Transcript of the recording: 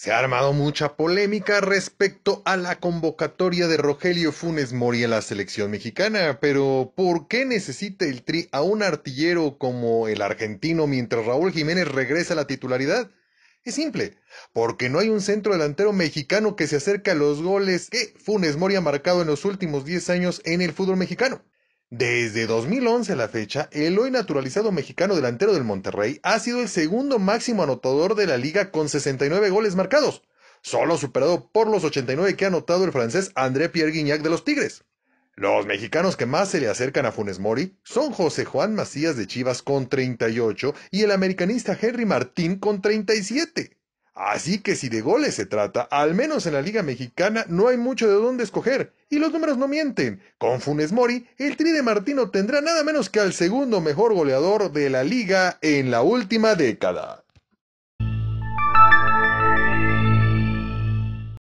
Se ha armado mucha polémica respecto a la convocatoria de Rogelio Funes Mori a la selección mexicana, pero ¿por qué necesita el Tri a un artillero como el argentino mientras Raúl Jiménez regresa a la titularidad? Es simple, porque no hay un centro delantero mexicano que se acerque a los goles que Funes Mori ha marcado en los últimos 10 años en el fútbol mexicano. Desde 2011 a la fecha, el hoy naturalizado mexicano delantero del Monterrey ha sido el segundo máximo anotador de la liga con 69 goles marcados, solo superado por los 89 que ha anotado el francés André Pierre Guignac de los Tigres. Los mexicanos que más se le acercan a Funes Mori son José Juan Macías de Chivas con 38 y el americanista Henry Martín con 37. Así que si de goles se trata, al menos en la Liga Mexicana no hay mucho de dónde escoger, y los números no mienten. Con Funes Mori, el Tri de Martino tendrá nada menos que al segundo mejor goleador de la liga en la última década.